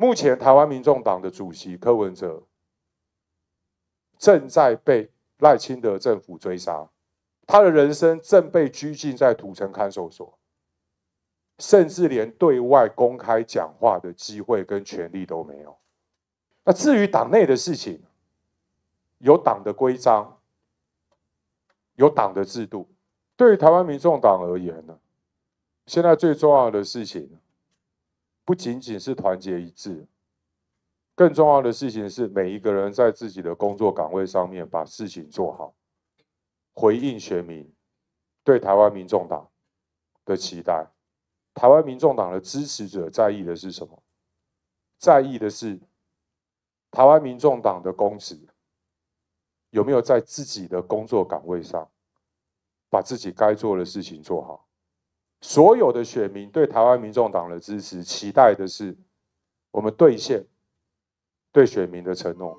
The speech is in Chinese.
目前，台湾民众党的主席柯文哲正在被赖清德政府追杀，他的人生正被拘禁在土城看守所，甚至连对外公开讲话的机会跟权利都没有。那至于党内的事情，有党的规章，有党的制度。对于台湾民众党而言呢，现在最重要的事情。不仅仅是团结一致，更重要的事情是每一个人在自己的工作岗位上面把事情做好，回应选民对台湾民众党的期待。台湾民众党的支持者在意的是什么？在意的是台湾民众党的公职有没有在自己的工作岗位上把自己该做的事情做好。所有的选民对台湾民众党的支持，期待的是我们兑现对选民的承诺。